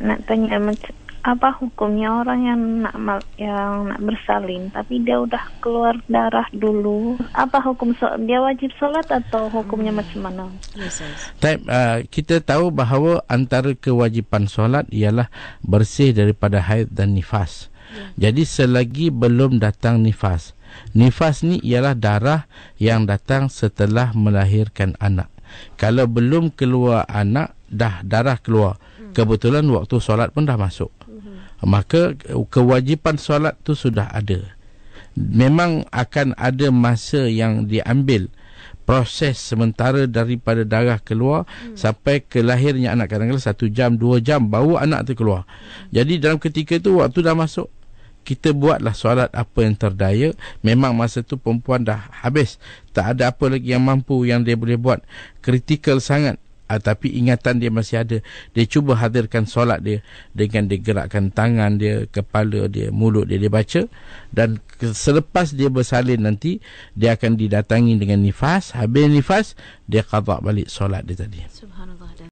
nak tanya apa hukumnya orang yang nak mal, yang nak bersalin tapi dia udah keluar darah dulu apa hukum so, dia wajib solat atau hukumnya macam mana? Yes, yes. Tapi uh, kita tahu bahawa antara kewajipan solat ialah bersih daripada haid dan nifas. Yes. Jadi selagi belum datang nifas, nifas ni ialah darah yang datang setelah melahirkan anak. Kalau belum keluar anak dah darah keluar. Yes. Hmm. Kebetulan waktu solat pun dah masuk. Hmm. Maka kewajipan solat tu sudah ada. Memang akan ada masa yang diambil proses sementara daripada darah keluar hmm. sampai ke lahirnya anak kadang-kadang satu jam dua jam baru anak tu keluar hmm. jadi dalam ketika itu waktu dah masuk kita buatlah solat apa yang terdaya memang masa tu perempuan dah habis tak ada apa lagi yang mampu yang dia boleh buat kritikal sangat Ah, tapi ingatan dia masih ada dia cuba hadirkan solat dia dengan dia gerakkan tangan dia kepala dia mulut dia dia baca dan selepas dia bersalin nanti dia akan didatangi dengan nifas habis nifas dia qada balik solat dia tadi